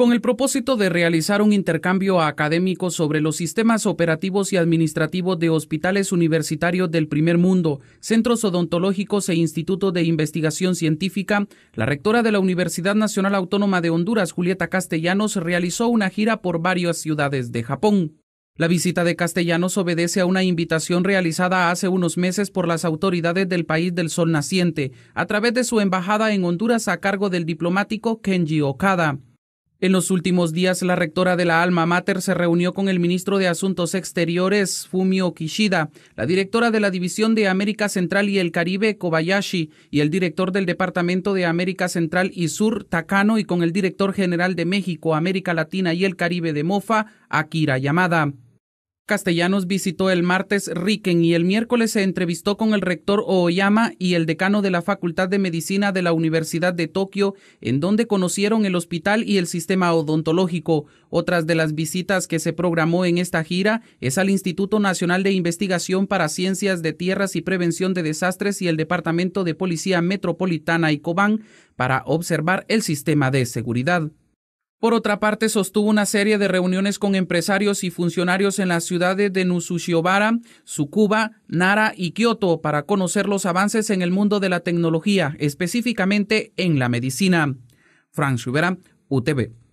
con el propósito de realizar un intercambio académico sobre los sistemas operativos y administrativos de hospitales universitarios del primer mundo, centros odontológicos e institutos de investigación científica, la rectora de la Universidad Nacional Autónoma de Honduras, Julieta Castellanos, realizó una gira por varias ciudades de Japón. La visita de Castellanos obedece a una invitación realizada hace unos meses por las autoridades del país del sol naciente, a través de su embajada en Honduras a cargo del diplomático Kenji Okada. En los últimos días, la rectora de la Alma Mater se reunió con el ministro de Asuntos Exteriores, Fumio Kishida, la directora de la División de América Central y el Caribe, Kobayashi, y el director del Departamento de América Central y Sur, Takano, y con el director general de México, América Latina y el Caribe de Mofa, Akira Yamada. Castellanos visitó el martes Riquen y el miércoles se entrevistó con el rector Ooyama y el decano de la Facultad de Medicina de la Universidad de Tokio, en donde conocieron el hospital y el sistema odontológico. Otras de las visitas que se programó en esta gira es al Instituto Nacional de Investigación para Ciencias de Tierras y Prevención de Desastres y el Departamento de Policía Metropolitana y Cobán para observar el sistema de seguridad. Por otra parte, sostuvo una serie de reuniones con empresarios y funcionarios en las ciudades de Nusushiobara, Tsukuba, Nara y Kioto para conocer los avances en el mundo de la tecnología, específicamente en la medicina. Frank UTV.